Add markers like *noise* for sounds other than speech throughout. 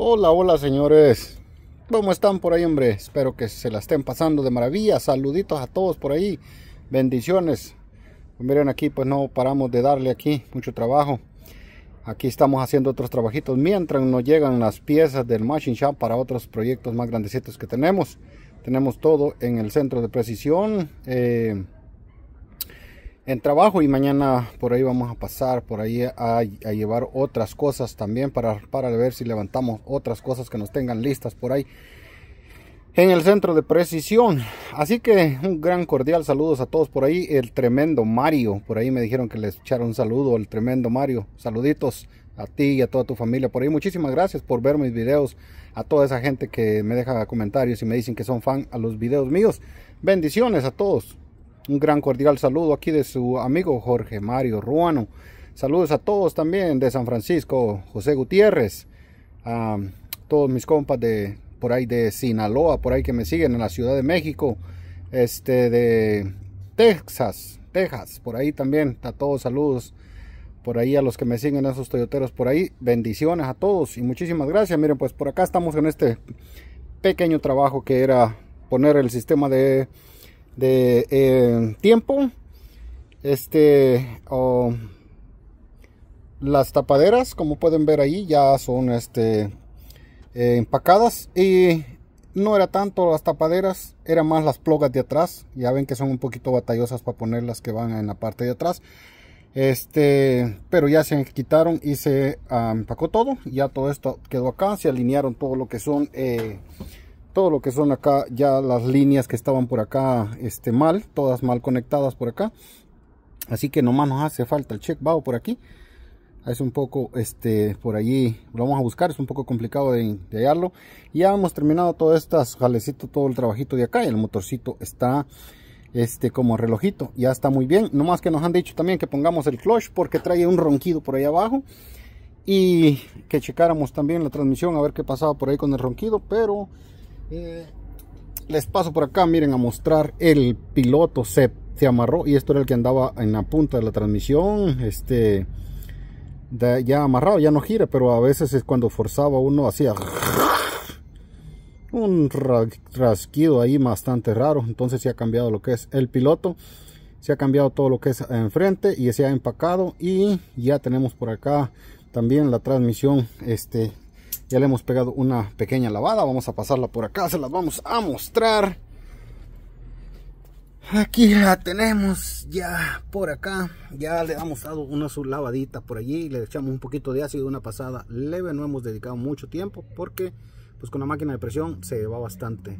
Hola, hola señores. ¿Cómo están por ahí, hombre? Espero que se la estén pasando de maravilla. Saluditos a todos por ahí. Bendiciones. Pues miren aquí, pues no paramos de darle aquí mucho trabajo. Aquí estamos haciendo otros trabajitos mientras nos llegan las piezas del Machine Shop para otros proyectos más grandecitos que tenemos. Tenemos todo en el centro de precisión. Eh, en trabajo y mañana por ahí vamos a pasar por ahí a, llevar otras cosas también para, para, ver si levantamos otras cosas que nos tengan listas por ahí en el centro de precisión así que un gran cordial saludos a todos por ahí el tremendo Mario por ahí me dijeron que les echaron un saludo el tremendo Mario saluditos a ti y a toda tu familia por ahí muchísimas gracias por ver mis videos a toda esa gente que me deja comentarios y me dicen que son fan a los videos míos bendiciones a todos un gran cordial saludo aquí de su amigo Jorge Mario Ruano. Saludos a todos también de San Francisco, José Gutiérrez, a todos mis compas de por ahí de Sinaloa, por ahí que me siguen en la Ciudad de México, este de Texas, Texas, por ahí también, a todos saludos por ahí a los que me siguen, a esos toyoteros por ahí, bendiciones a todos y muchísimas gracias. Miren, pues por acá estamos en este pequeño trabajo que era poner el sistema de de eh, tiempo este las tapaderas como pueden ver ahí ya son este eh, empacadas y no era tanto las tapaderas era más las plogas de atrás ya ven que son un poquito batallosas para poner las que van en la parte de atrás este pero ya se quitaron y se ah, empacó todo ya todo esto quedó acá se alinearon todo lo que son eh, todo lo que son acá ya las líneas que estaban por acá este mal todas mal conectadas por acá así que nomás nos hace falta el check bajo por aquí es un poco este por allí lo vamos a buscar es un poco complicado de, hallarlo ya hemos terminado todas estas jalecito todo el trabajito de acá el motorcito está este como relojito ya está muy bien nomás que nos han dicho también que pongamos el clutch porque trae un ronquido por ahí abajo y que checáramos también la transmisión a ver qué pasaba por ahí con el ronquido pero eh, les paso por acá, miren, a mostrar el piloto se, se amarró y esto era el que andaba en la punta de la transmisión, este ya amarrado, ya no gira, pero a veces es cuando forzaba uno hacía un rasquido ahí bastante raro, entonces se ha cambiado lo que es el piloto, se ha cambiado todo lo que es enfrente y se ha empacado y ya tenemos por acá también la transmisión este ya le hemos pegado una pequeña lavada. Vamos a pasarla por acá. Se las vamos a mostrar. Aquí la tenemos ya por acá. Ya le hemos dado una su lavadita por allí. Le echamos un poquito de ácido, una pasada leve. No hemos dedicado mucho tiempo porque pues con la máquina de presión se va bastante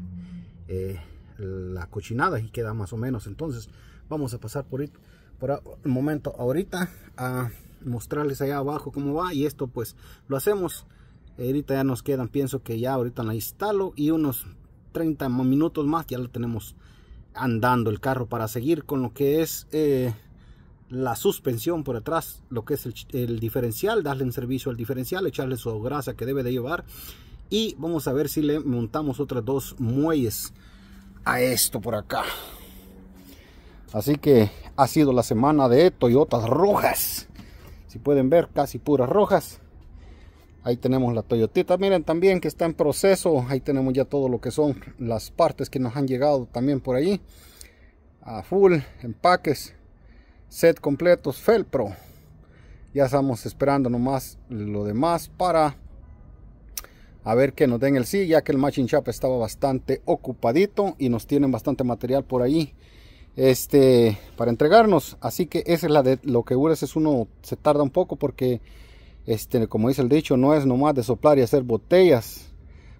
eh, la cochinada y queda más o menos. Entonces vamos a pasar por, por el momento ahorita a mostrarles allá abajo cómo va. Y esto pues lo hacemos Ahorita ya nos quedan, pienso que ya ahorita la instalo y unos 30 minutos más ya lo tenemos andando el carro para seguir con lo que es eh, la suspensión por atrás, lo que es el, diferencial, darle un servicio al diferencial, echarle su grasa que debe de llevar y vamos a ver si le montamos otras dos muelles a esto por acá. Así que ha sido la semana de Toyotas rojas. Si pueden ver, casi puras rojas. Ahí tenemos la Toyotita, miren también que está en proceso. Ahí tenemos ya todo lo que son las partes que nos han llegado también por ahí A full, empaques, set completos, Felpro. Ya estamos esperando nomás lo demás para a ver que nos den el sí, ya que el Machine Shop estaba bastante ocupadito y nos tienen bastante material por ahí este, para entregarnos. Así que esa es la de lo que URSS es uno se tarda un poco porque este, como dice el dicho, no es nomás de soplar y hacer botellas.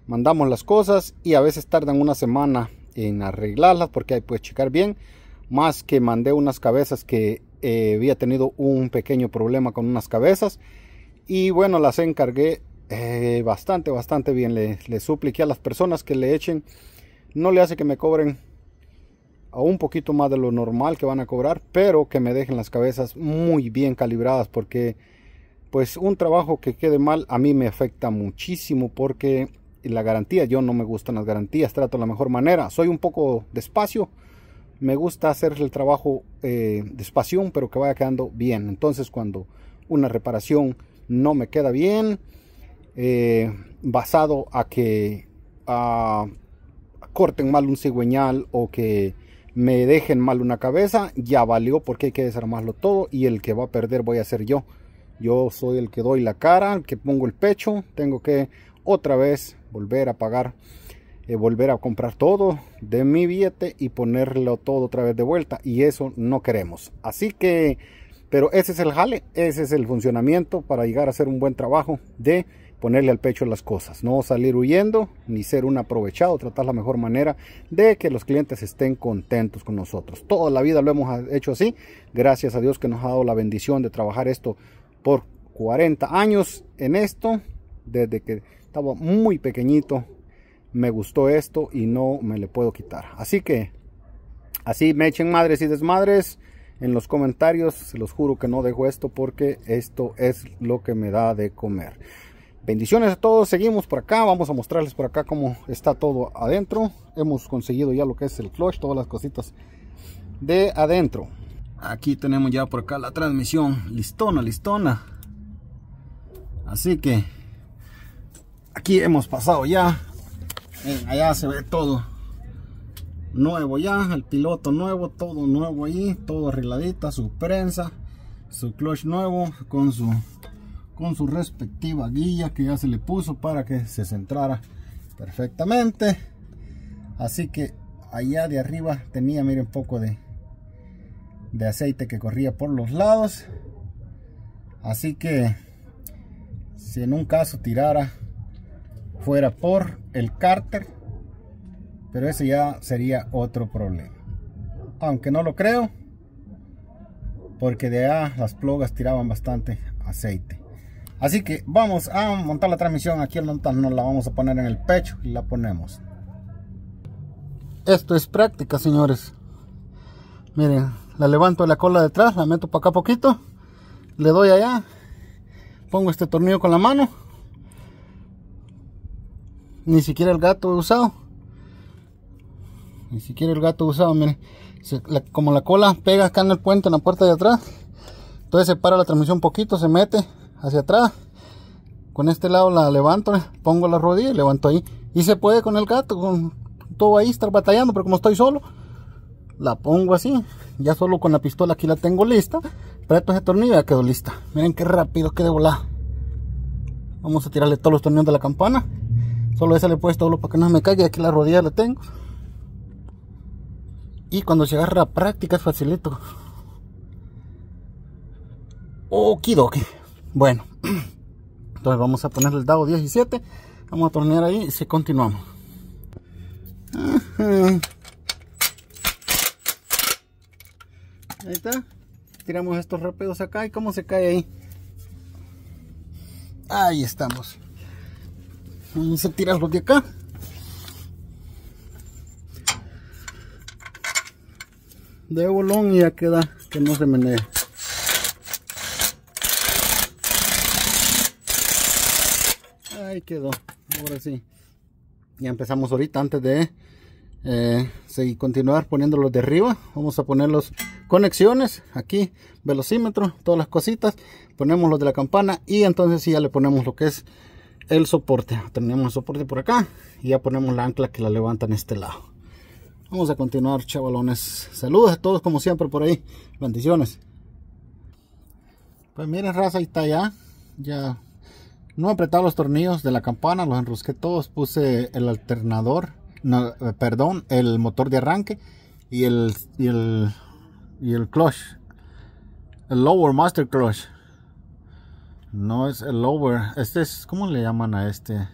Mandamos las cosas y a veces tardan una semana en arreglarlas porque hay pues checar bien. Más que mandé unas cabezas que eh, había tenido un pequeño problema con unas cabezas. Y bueno, las encargué eh, bastante, bastante bien. Le, le, supliqué a las personas que le echen. No le hace que me cobren a un poquito más de lo normal que van a cobrar, pero que me dejen las cabezas muy bien calibradas porque pues un trabajo que quede mal a mí me afecta muchísimo porque la garantía, yo no me gustan las garantías, trato la mejor manera, soy un poco despacio, me gusta hacer el trabajo eh, despacio, pero que vaya quedando bien. Entonces cuando una reparación no me queda bien, eh, basado a que corten mal un cigüeñal o que me dejen mal una cabeza, ya valió porque hay que desarmarlo todo y el que va a perder voy a ser yo. Yo soy el que doy la cara, el que pongo el pecho. Tengo que otra vez volver a pagar, eh, volver a comprar todo de mi billete y ponerlo todo otra vez de vuelta. Y eso no queremos. Así que, pero ese es el jale, ese es el funcionamiento para llegar a hacer un buen trabajo de ponerle al pecho las cosas, no salir huyendo ni ser un aprovechado, tratar la mejor manera de que los clientes estén contentos con nosotros. Toda la vida lo hemos hecho así, gracias a Dios que nos ha dado la bendición de trabajar esto por 40 años en esto. Desde que estaba muy pequeñito me gustó esto y no me le puedo quitar. Así que así me echen madres y desmadres en los comentarios. Se los juro que no dejo esto porque esto es lo que me da de comer. Bendiciones a todos, seguimos por acá, vamos a mostrarles por acá cómo está todo adentro. Hemos conseguido ya lo que es el clutch, todas las cositas de adentro aquí tenemos ya por acá la transmisión listona, listona. Así que aquí hemos pasado ya. allá se ve todo nuevo ya, el piloto nuevo, todo nuevo ahí, todo arregladita, su prensa, su clutch nuevo con su con su respectiva guía que ya se le puso para que se centrara perfectamente. Así que allá de arriba tenía, miren, un poco de de aceite que corría por los lados así que si en un caso tirara fuera por el cárter pero ese ya sería otro problema aunque no lo creo porque de allá las plogas tiraban bastante aceite así que vamos a montar la transmisión aquí nos la vamos a poner en el pecho y la ponemos esto es práctica señores miren la levanto la cola detrás, la meto para acá poquito, le doy allá, pongo este tornillo con la mano, ni siquiera el gato usado, ni siquiera el gato usado, miren, como la cola pega acá en el puente, en la puerta de atrás, entonces se para la transmisión un poquito, se mete hacia atrás, con este lado la levanto, pongo la rodilla y levanto ahí, y se puede con el gato, con todo ahí estar batallando, pero como estoy solo, la pongo así, ya solo con la pistola aquí la tengo lista, preto de tornillo y ya quedó lista. Miren qué rápido, qué de volada. Vamos a tirarle todos los tornillos de la campana. Solo esa le he puesto para que no me caiga, aquí la rodilla la tengo. Y cuando se agarra a práctica es facilito. Okidoki. Bueno, *clears throat* entonces vamos a ponerle el dado 17. Vamos a tornear ahí y si continuamos. Ahí está. Tiramos estos rápidos acá. ¿Y como se cae ahí? Ahí estamos. se a los de acá. De bolón y ya queda que no se menee. Ahí quedó. Ahora sí. Ya empezamos ahorita antes de eh, seguir continuar poniéndolos de arriba. Vamos a ponerlos conexiones, aquí velocímetro, todas las cositas, ponemos los de la campana y entonces ya le ponemos lo que es el soporte. Tenemos el soporte por acá y ya ponemos la ancla que la levanta en este lado. Vamos a continuar, chavalones. Saludos a todos como siempre por ahí. Bendiciones. Pues miren, raza, ahí está ya. Ya no apretaba los tornillos de la campana, los enrosqué todos, puse el alternador, eh, perdón, el motor de arranque y el y el clutch. El lower master clutch. No es el lower. Este es, ¿cómo le llaman a este?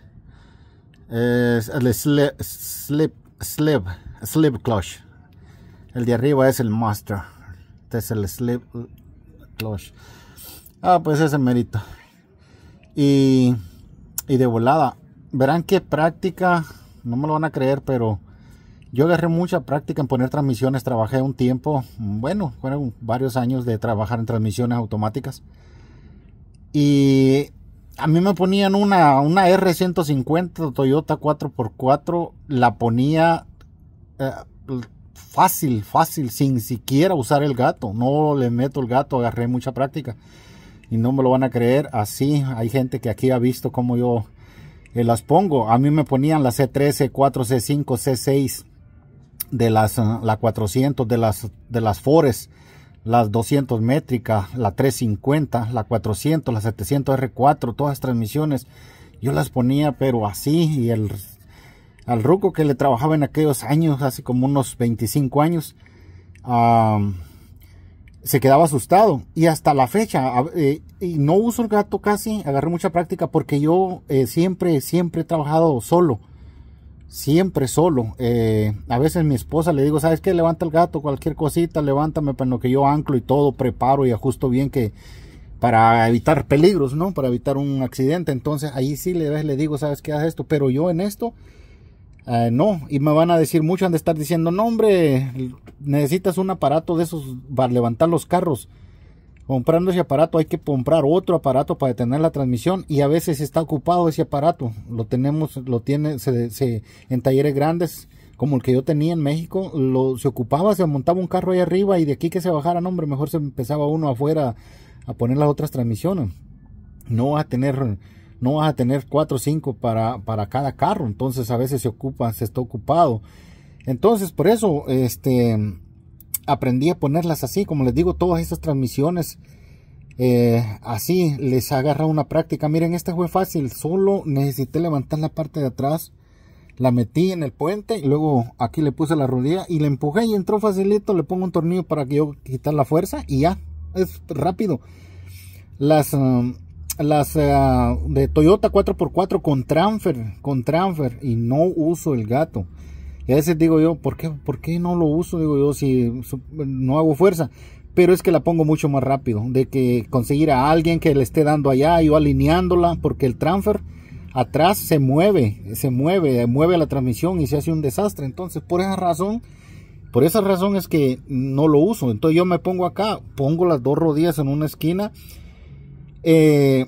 Es el slip, slip, slip, slip clutch. El de arriba es el master. Este es el slip clutch. Ah, pues ese mérito. Y, y de volada. Verán qué práctica, no me lo van a creer, pero yo agarré mucha práctica en poner transmisiones, trabajé un tiempo, bueno, fueron varios años de trabajar en transmisiones automáticas. Y a mí me ponían una, una R150 Toyota 4x4, la ponía eh, fácil, fácil, sin siquiera usar el gato. No le meto el gato, agarré mucha práctica. Y no me lo van a creer, así hay gente que aquí ha visto cómo yo eh, las pongo. A mí me ponían la C13, 4, C5, C6 de las ah, la 400, de las, de las Forest, las 200 métricas la 350, la 400, la 700 R4, todas las transmisiones, yo las ponía pero así y el, al ruco que le trabajaba en aquellos años, hace como unos 25 años, se quedaba asustado y hasta la fecha eh, y no uso el gato casi agarré mucha práctica porque yo eh, siempre siempre he trabajado solo siempre solo. Eh, a veces mi esposa le digo, ¿sabes que Levanta el gato, cualquier cosita, levántame para lo que yo anclo y todo, preparo y ajusto bien que para evitar peligros, ¿no? Para evitar un accidente. Entonces ahí sí le, le digo, ¿sabes que Haz esto. Pero yo en esto, eh, no. Y me van a decir mucho, han de estar diciendo, no hombre, necesitas un aparato de esos para levantar los carros comprando ese aparato hay que comprar otro aparato para detener la transmisión y a veces está ocupado ese aparato. Lo tenemos, lo tiene se, en talleres grandes como el que yo tenía en México, lo, se ocupaba, se montaba un carro ahí arriba y de aquí que se bajara, no, hombre, mejor se empezaba uno afuera a poner las otras transmisiones. No vas a tener, no vas a tener cuatro o cinco para, para cada carro, entonces a veces se ocupa, se está ocupado. Entonces, por eso, este, aprendí a ponerlas así, como les digo, todas estas transmisiones eh, así les agarra una práctica. Miren, este fue fácil, solo necesité levantar la parte de atrás, la metí en el puente, y luego aquí le puse la rodilla y le empujé y entró facilito, le pongo un tornillo para que yo quitar la fuerza y ya, es rápido. Las, um, eh, de Toyota 4x4 con transfer, con transfer y no uso el gato. Y a veces digo yo, ¿por qué, no lo uso? Digo yo, si no hago fuerza. Pero es que la pongo mucho más rápido. De que conseguir a alguien que le esté dando allá, yo alineándola, porque el transfer atrás se mueve, se mueve, mueve la transmisión y se hace un desastre. Entonces, por esa razón, por esa razón es que no lo uso. Entonces yo me pongo acá, pongo las dos rodillas en una esquina. Eh,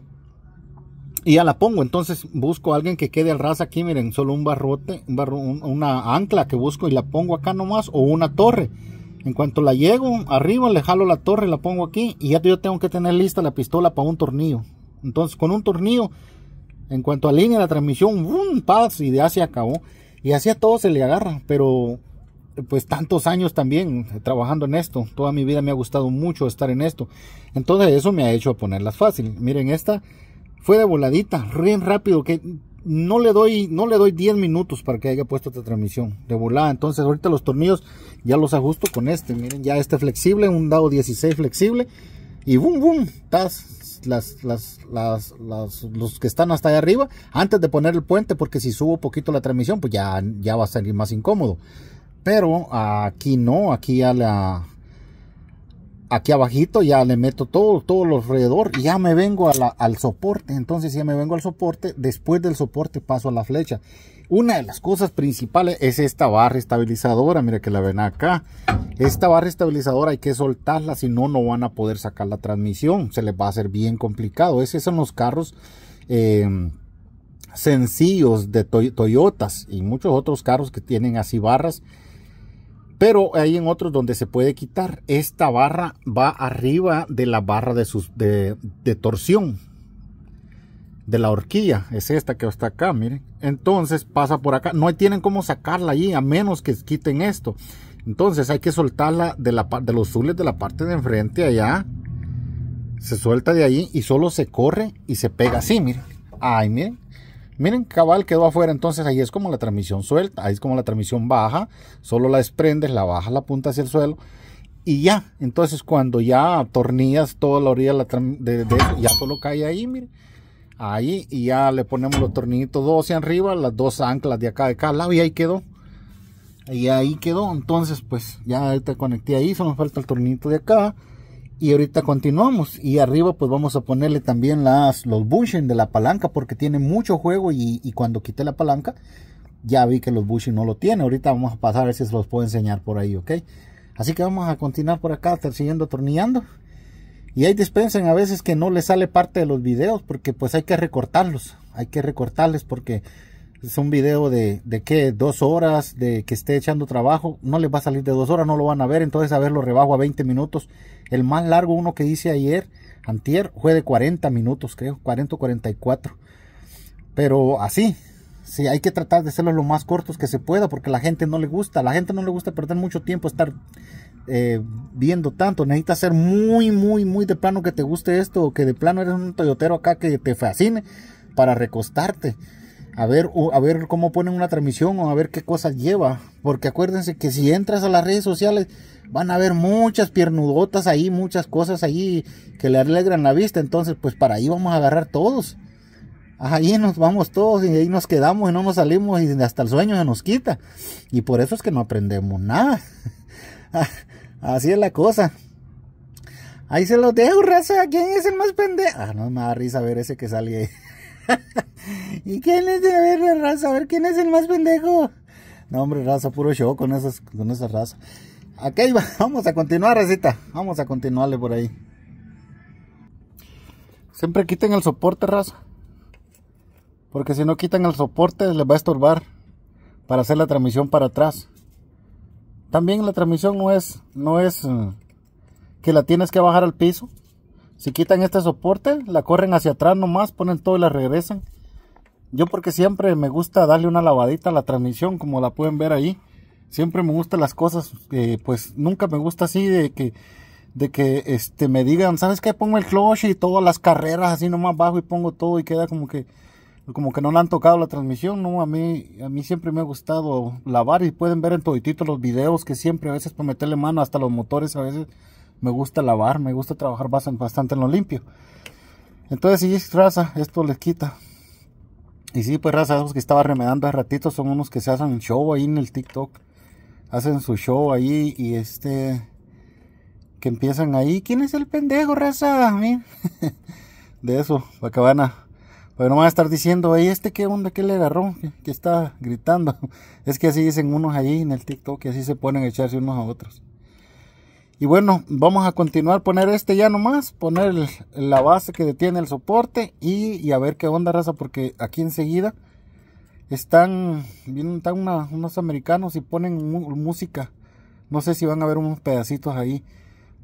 y ya la pongo, entonces busco a alguien que quede al ras aquí, miren, solo un barrote, una ancla que busco y la pongo acá nomás, o una torre. En cuanto la llego arriba, le jalo la torre, la pongo aquí y ya yo tengo que tener lista la pistola para un tornillo. Entonces con un tornillo, en cuanto a línea la transmisión, ¡bum! ¡Paz! Y de se acabó. Y así a todo se le agarra, pero pues tantos años también trabajando en esto. Toda mi vida me ha gustado mucho estar en esto. Entonces eso me ha hecho a ponerlas fácil. Miren esta, fue de voladita, bien rápido, que no le doy, no le doy 10 minutos para que haya puesto esta transmisión de volada. Entonces ahorita los tornillos ya los ajusto con este, miren, ya este flexible, un dado 16 flexible y boom, boom, Estás las, las, las, los que están hasta allá arriba antes de poner el puente porque si subo poquito la transmisión pues ya, ya va a salir más incómodo pero aquí no, aquí ya la, aquí abajito ya le meto todo, todo lo alrededor y ya me vengo al soporte. Entonces ya me vengo al soporte, después del soporte paso a la flecha. Una de las cosas principales es esta barra estabilizadora, mira que la ven acá. Esta barra estabilizadora hay que soltarla, si no, no van a poder sacar la transmisión. Se les va a hacer bien complicado. Esos son los carros... Eh, sencillos de Toyotas y muchos otros carros que tienen así barras pero hay en otros donde se puede quitar. Esta barra va arriba de la barra de, sus, de, torsión. De la horquilla. Es esta que está acá, miren. Entonces pasa por acá. No tienen cómo sacarla allí a menos que quiten esto. Entonces hay que soltarla de, la, de los zules de la parte de enfrente allá. Se suelta de allí y solo se corre y se pega así, miren. Ay, miren. Miren, cabal quedó afuera, entonces ahí es como la transmisión suelta, ahí es como la transmisión baja, solo la desprendes, la baja la punta hacia el suelo y ya. Entonces cuando ya tornillas toda la orilla de, de ya solo cae ahí, miren. Ahí y ya le ponemos los tornillitos dos hacia arriba, las dos anclas de acá de cada lado y ahí quedó. Y ahí quedó, entonces pues ya te conecté ahí, solo falta el tornillo de acá y ahorita continuamos y arriba pues vamos a ponerle también las, los bushing de la palanca porque tiene mucho juego y, cuando quité la palanca ya vi que los bushing no lo tiene ahorita vamos a pasar a ver si se los puedo enseñar por ahí ok así que vamos a continuar por acá siguiendo atornillando y ahí dispensen a veces que no les sale parte de los videos porque pues hay que recortarlos hay que recortarles porque es un video de, que dos horas, de que esté echando trabajo, no les va a salir de dos horas, no lo van a ver, entonces a ver lo rebajo a 20 minutos. El más largo uno que hice ayer, antier, fue de 40 minutos, creo, 40 o 44. Pero así, si hay que tratar de hacerlos lo más cortos que se pueda, porque la gente no le gusta, la gente no le gusta perder mucho tiempo estar eh, viendo tanto, necesita ser muy, muy, muy de plano que te guste esto, que de plano eres un toyotero acá que te fascine para recostarte a ver, a ver cómo ponen una transmisión o a ver qué cosas lleva. Porque acuérdense que si entras a las redes sociales van a ver muchas piernudotas ahí, muchas cosas ahí que le alegran la vista. Entonces, pues para ahí vamos a agarrar todos. Ahí nos vamos todos y ahí nos quedamos y no nos salimos y hasta el sueño se nos quita. Y por eso es que no aprendemos nada. *laughs* Así es la cosa. Ahí se los dejo, raza. ¿Quién es el más pendejo? Ah, no me da risa ver ese que sale ahí. *laughs* ¿Y quién es? de ver, raza, a ver quién es el más pendejo. No, hombre, raza, puro show con esas, con esa raza. Ok, *laughs* vamos a continuar, racita Vamos a continuarle por ahí. Siempre quiten el soporte, raza. Porque si no quitan el soporte, les va a estorbar para hacer la transmisión para atrás. También la transmisión no es, no es eh, que la tienes que bajar al piso. Si quitan este soporte, la corren hacia atrás nomás, ponen todo y la regresan. Yo porque siempre me gusta darle una lavadita a la transmisión, como la pueden ver ahí. Siempre me gustan las cosas, eh, pues nunca me gusta así de que, de que este, me digan, ¿sabes qué? Pongo el clutch y todas las carreras así nomás bajo y pongo todo y queda como que, como que no le han tocado la transmisión, ¿no? A mí, a mí siempre me ha gustado lavar y pueden ver en toditito los videos que siempre a veces para meterle mano hasta los motores a veces me gusta lavar, me gusta trabajar bastante, bastante en lo limpio. Entonces, si es traza esto les quita. Y sí, pues raza, esos que estaba remedando a ratito son unos que se hacen show ahí en el TikTok. Hacen su show ahí y este... Que empiezan ahí. ¿Quién es el pendejo, raza? *laughs* De eso, para que van a... Pero no van a estar diciendo, ahí este qué onda, qué le agarró, que está gritando. *laughs* Es que así dicen unos ahí en el TikTok, que así se ponen a echarse unos a otros. Y bueno, vamos a continuar poner este ya nomás, poner la base que detiene el soporte y, a ver qué onda raza, porque aquí enseguida están, vienen unos americanos y ponen música. No sé si van a ver unos pedacitos ahí.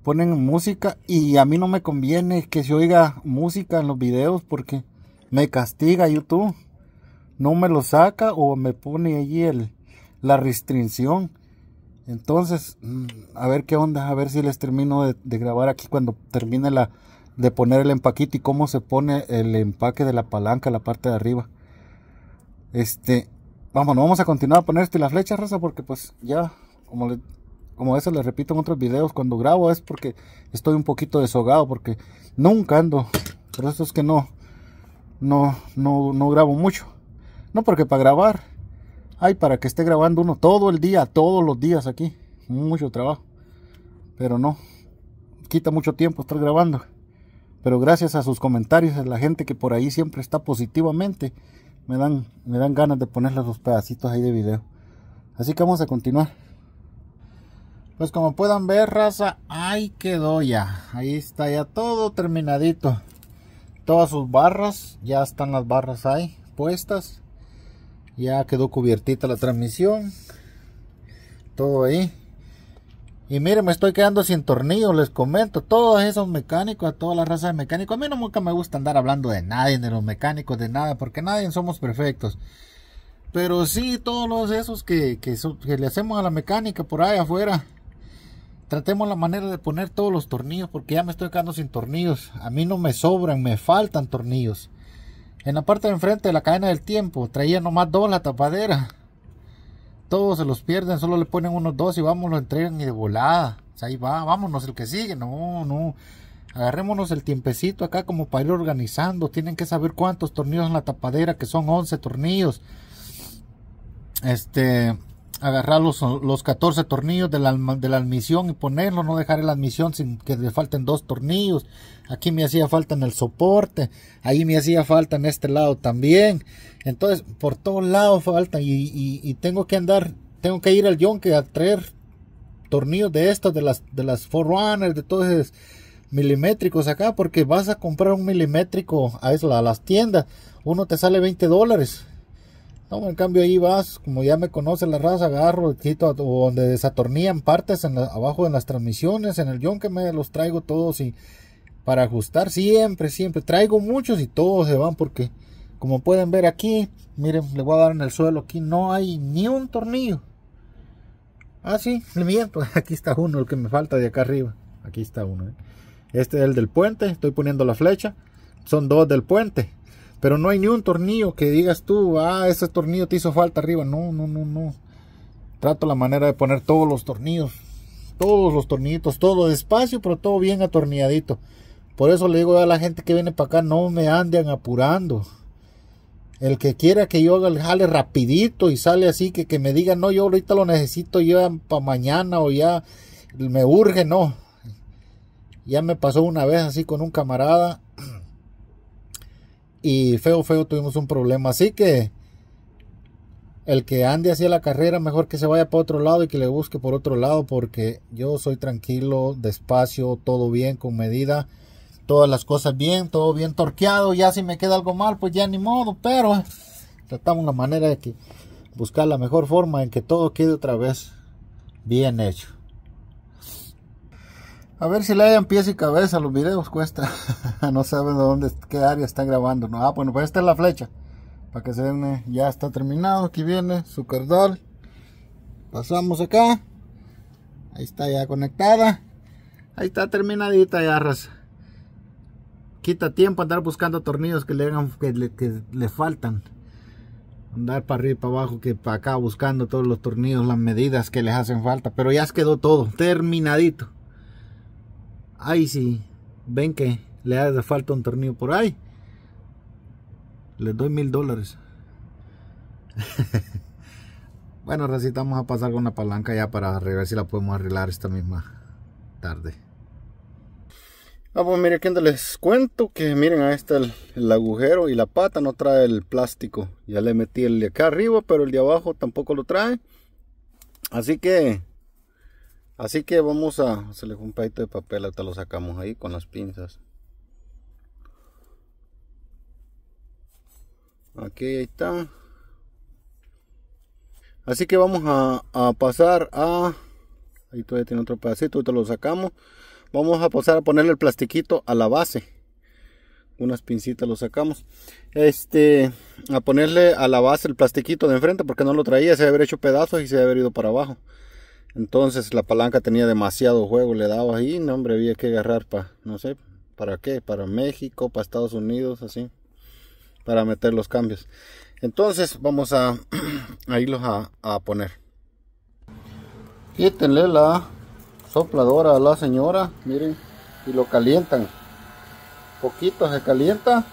Ponen música y a mí no me conviene que se oiga música en los videos porque me castiga YouTube. No me lo saca o me pone allí el, la restricción. Entonces, mm, a ver qué onda, a ver si les termino de, grabar aquí cuando termine la, de poner el empaquito y cómo se pone el empaque de la palanca, la parte de arriba. Este, vamos, vamos a continuar a poner la flecha, Rosa, porque pues ya, como, como eso les repito en otros videos, cuando grabo es porque estoy un poquito deshogado, porque nunca ando, pero eso es que no, no, no, no grabo mucho. No porque para grabar, Ay, para que esté grabando uno todo el día, todos los días aquí. Mucho trabajo. Pero no, quita mucho tiempo estar grabando. Pero gracias a sus comentarios, a la gente que por ahí siempre está positivamente, me dan, me dan ganas de ponerle sus pedacitos ahí de video. Así que vamos a continuar. Pues como puedan ver, raza, ahí quedó ya. Ahí está ya todo terminadito. Todas sus barras, ya están las barras ahí puestas ya quedó cubiertita la transmisión todo ahí y miren me estoy quedando sin tornillos les comento todos esos mecánicos a toda la raza de mecánicos a mí no nunca me gusta andar hablando de nadie de los mecánicos de nada porque nadie somos perfectos pero sí todos los esos que, que le hacemos a la mecánica por ahí afuera tratemos la manera de poner todos los tornillos porque ya me estoy quedando sin tornillos a mí no me sobran me faltan tornillos en la parte de enfrente de la cadena del tiempo traía nomás dos la tapadera. Todos se los pierden, solo le ponen unos dos y vamos, lo entregan y de volada. ahí va, vámonos el que sigue. No, no. Agarrémonos el tiempecito acá como para ir organizando. Tienen que saber cuántos tornillos en la tapadera, que son 11 tornillos. Este, agarrar los, 14 tornillos de la, admisión y ponerlo, no dejar la admisión sin que le falten dos tornillos. Aquí me hacía falta en el soporte, ahí me hacía falta en este lado también. Entonces, por todos lados falta y, tengo que andar, tengo que ir al yonke a traer tornillos de estos, de las, de las de todos esos milimétricos acá, porque vas a comprar un milimétrico a, a las tiendas, uno te sale 20 dólares en cambio ahí vas, como ya me conoce la raza, agarro, quito o donde desatornillan partes en abajo en las transmisiones, en el yon que me los traigo todos y para ajustar siempre, siempre traigo muchos y todos se van porque como pueden ver aquí, miren, le voy a dar en el suelo aquí no hay ni un tornillo. Ah, sí, le miento, *laughs* aquí está uno, el que me falta de acá arriba. Aquí está uno. ¿eh? Este es el del puente, estoy poniendo la flecha. Son dos del puente pero no hay ni un tornillo que digas tú, ah, ese tornillo te hizo falta arriba. No, no, no, no. Trato la manera de poner todos los tornillos. Todos los tornillitos, todo despacio, pero todo bien atornilladito. Por eso le digo a la gente que viene para acá, no me anden apurando. El que quiera que yo haga el jale rapidito y sale así, que, que me diga, no, yo ahorita lo necesito ya para mañana o ya me urge, no. Ya me pasó una vez así con un camarada y feo, feo tuvimos un problema. Así que el que ande hacia la carrera, mejor que se vaya para otro lado y que le busque por otro lado, porque yo soy tranquilo, despacio, todo bien, con medida, todas las cosas bien, todo bien torqueado. Ya si me queda algo mal, pues ya ni modo, pero tratamos la manera de que buscar la mejor forma en que todo quede otra vez bien hecho. A ver si le hayan pies y cabeza, los videos cuesta. *laughs* no saben dónde, qué área están grabando. No, ah, bueno, pues esta es la flecha. Para que se den, eh, ya está terminado. Aquí viene su cardal. Pasamos acá. Ahí está ya conectada. Ahí está terminadita ya, raza. Quita tiempo andar buscando tornillos que le, que le, que le faltan. Andar para arriba y para abajo, que para acá buscando todos los tornillos, las medidas que les hacen falta. Pero ya quedó todo, terminadito ahí si ven que le hace falta un tornillo por ahí, les doy mil dólares. *laughs* bueno, necesitamos a pasar con una palanca ya para arreglar si la podemos arreglar esta misma tarde. Ah, pues miren, les cuento que miren, ahí está el, agujero y la pata no trae el plástico. Ya le metí el de acá arriba, pero el de abajo tampoco lo trae. Así que Así que vamos a hacerle un pedito de papel hasta lo sacamos ahí con las pinzas. Aquí ahí está. Así que vamos a, pasar a... Ahí todavía tiene otro pedacito, ahorita lo sacamos. Vamos a pasar a ponerle el plastiquito a la base. Unas pincitas lo sacamos. Este, a ponerle a la base el plastiquito de enfrente porque no lo traía, se había hecho pedazos y se había ido para abajo. Entonces la palanca tenía demasiado juego, le daba ahí, no hombre, había que agarrar para, no sé, para qué, para México, para Estados Unidos, así, para meter los cambios. Entonces vamos a, Ahí *clears throat* irlos a, a poner. Quítenle la sopladora a la señora, miren, y lo calientan. Poquito se calienta,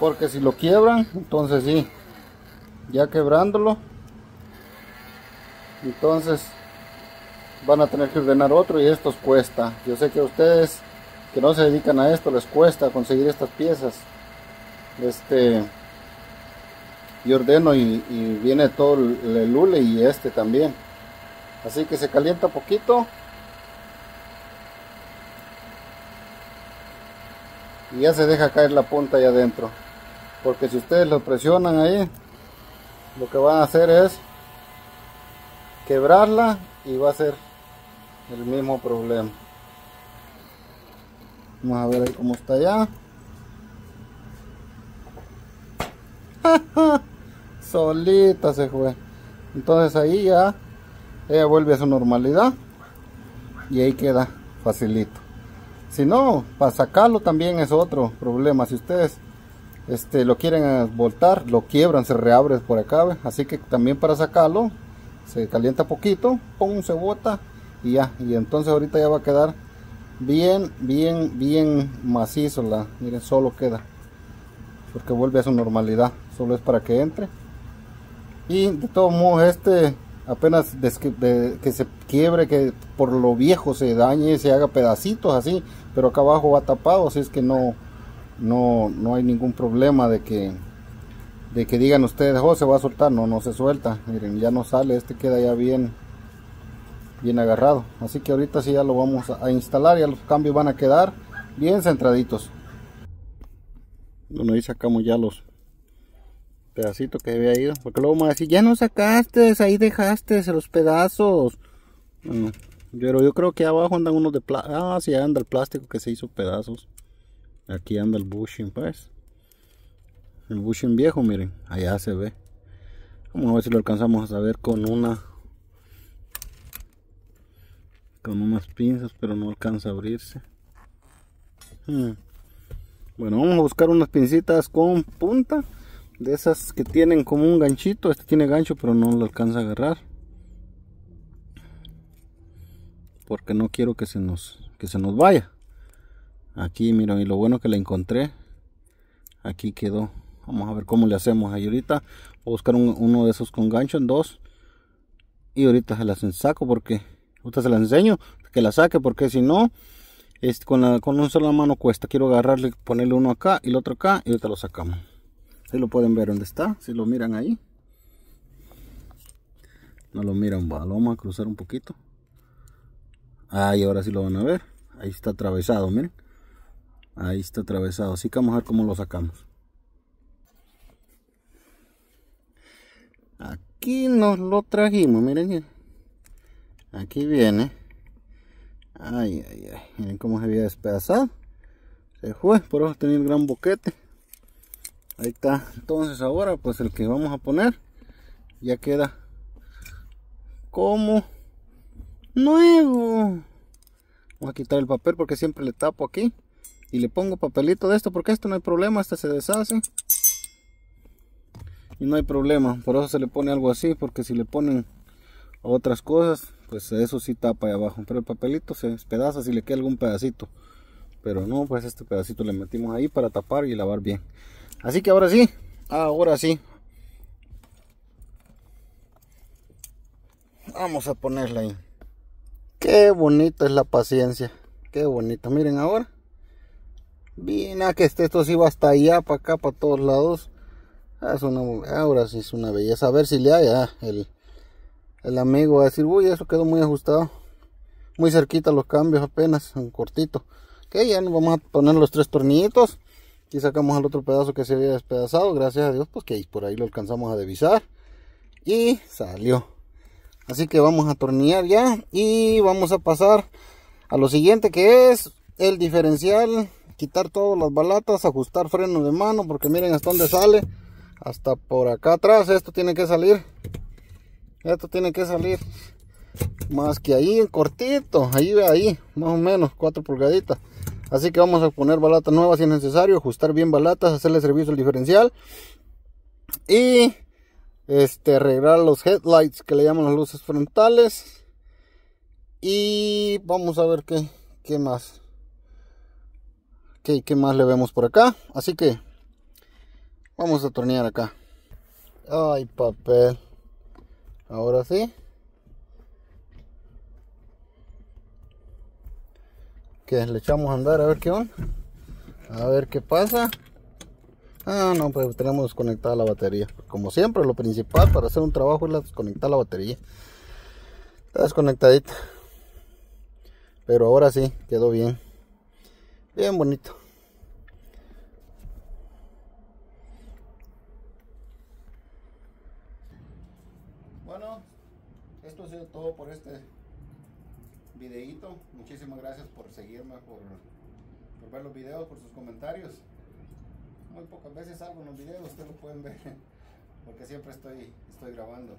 porque si lo quiebran, entonces sí, ya quebrándolo entonces van a tener que ordenar otro y estos cuesta yo sé que a ustedes que no se dedican a esto les cuesta conseguir estas piezas este y ordeno y, viene todo el, el lule y este también así que se calienta poquito y ya se deja caer la punta ahí adentro porque si ustedes lo presionan ahí lo que van a hacer es quebrarla y va a ser el mismo problema vamos a ver cómo está ya *laughs* solita se fue entonces ahí ya ella vuelve a su normalidad y ahí queda facilito si no para sacarlo también es otro problema si ustedes este lo quieren voltar lo quiebran se reabre por acá así que también para sacarlo se calienta poquito, pum, se bota y ya, y entonces ahorita ya va a quedar bien, bien, bien macizo la, miren, solo queda porque vuelve a su normalidad, solo es para que entre y de todos modos este apenas que se quiebre, que por lo viejo se dañe, se haga pedacitos así, pero acá abajo va tapado, así es que no, no, no hay ningún problema de que de que digan ustedes, oh, se va a soltar, no, no se suelta, miren, ya no sale, este queda ya bien, bien agarrado, así que ahorita sí ya lo vamos a instalar, ya los cambios van a quedar bien centraditos. Bueno, ahí sacamos ya los pedacitos que había ido, porque luego me decir, ya no sacaste, ahí dejaste los pedazos, pero yo creo que abajo andan unos de plástico, ah, sí, anda el plástico que se hizo pedazos, aquí anda el bushing, pues. El bushing viejo, miren, allá se ve. Vamos a ver si lo alcanzamos a saber con una con unas pinzas, pero no alcanza a abrirse. Hmm. Bueno, vamos a buscar unas pincitas con punta. De esas que tienen como un ganchito. Este tiene gancho, pero no lo alcanza a agarrar. Porque no quiero que se nos, que se nos vaya. Aquí, miren, y lo bueno que la encontré. Aquí quedó vamos a ver cómo le hacemos ahí ahorita voy a buscar uno de esos con gancho en dos y ahorita se las saco porque ahorita se las enseño que la saque porque si no con, con una sola mano cuesta quiero agarrarle ponerle uno acá y el otro acá y ahorita lo sacamos si lo pueden ver dónde está si lo miran ahí no lo miran va lo vamos a cruzar un poquito ahí ahora sí lo van a ver ahí está atravesado miren ahí está atravesado así que vamos a ver cómo lo sacamos aquí nos lo trajimos miren aquí viene ay ay ay miren cómo se había despedazado se fue por eso tenía gran boquete ahí está entonces ahora pues el que vamos a poner ya queda como nuevo vamos a quitar el papel porque siempre le tapo aquí y le pongo papelito de esto porque esto no hay problema hasta este se deshace y no hay problema. Por eso se le pone algo así, porque si le ponen otras cosas, pues eso sí tapa ahí abajo. Pero el papelito se despedaza si le queda algún pedacito. Pero no, pues este pedacito le metimos ahí para tapar y lavar bien. Así que ahora sí, ahora sí. Vamos a ponerla ahí. Qué bonita es la paciencia. Qué bonita. Miren ahora. Bien, a que este, esto sí va hasta allá, para acá, para todos lados. Ah, es una, ahora sí es una belleza. A ver si le haya ah, el, amigo a decir, uy, eso quedó muy ajustado. Muy cerquita los cambios apenas, un cortito. ok ya nos vamos a poner los tres tornillitos. Y sacamos el otro pedazo que se había despedazado. Gracias a Dios, pues que por ahí lo alcanzamos a divisar Y salió. Así que vamos a tornear ya. Y vamos a pasar a lo siguiente que es el diferencial. Quitar todas las balatas, ajustar freno de mano. Porque miren hasta dónde sale hasta por acá atrás esto tiene que salir esto tiene que salir más que ahí en cortito ahí ve ahí más o menos 4 pulgaditas así que vamos a poner balatas nuevas si es necesario ajustar bien balatas hacerle servicio al diferencial y este arreglar los headlights que le llaman las luces frontales y vamos a ver qué, qué más qué, qué más le vemos por acá así que Vamos a tornear acá. Ay, papel. Ahora sí. Que le echamos a andar a ver qué onda. A ver qué pasa. Ah, no, pues tenemos desconectada la batería. Como siempre, lo principal para hacer un trabajo es desconectar la batería. Está desconectadita. Pero ahora sí, quedó bien. Bien bonito. videito Muchísimas gracias por seguirme, por, ver los videos, por sus comentarios. Muy pocas veces salgo en los videos, ustedes lo pueden ver, *laughs* porque siempre estoy, estoy grabando.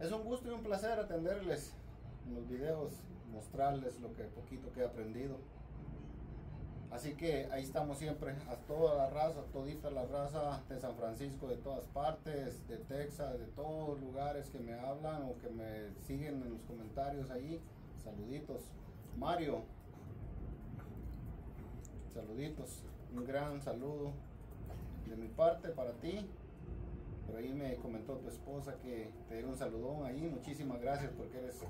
Es un gusto y un placer atenderles en los videos, mostrarles lo que poquito que he aprendido. Así que ahí estamos siempre, a toda la raza, todita la raza de San Francisco, de todas partes, de Texas, de todos lugares que me hablan o que me siguen en los comentarios ahí. Saluditos. Mario. Saluditos. Un gran saludo de mi parte para ti. Por ahí me comentó tu esposa que te dio un saludón ahí. Muchísimas gracias porque eres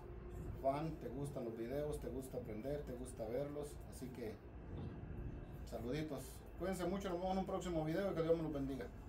fan, te gustan los videos, te gusta aprender, te gusta verlos. Así que saluditos. Cuídense mucho, nos vemos en un próximo video y que Dios me los bendiga.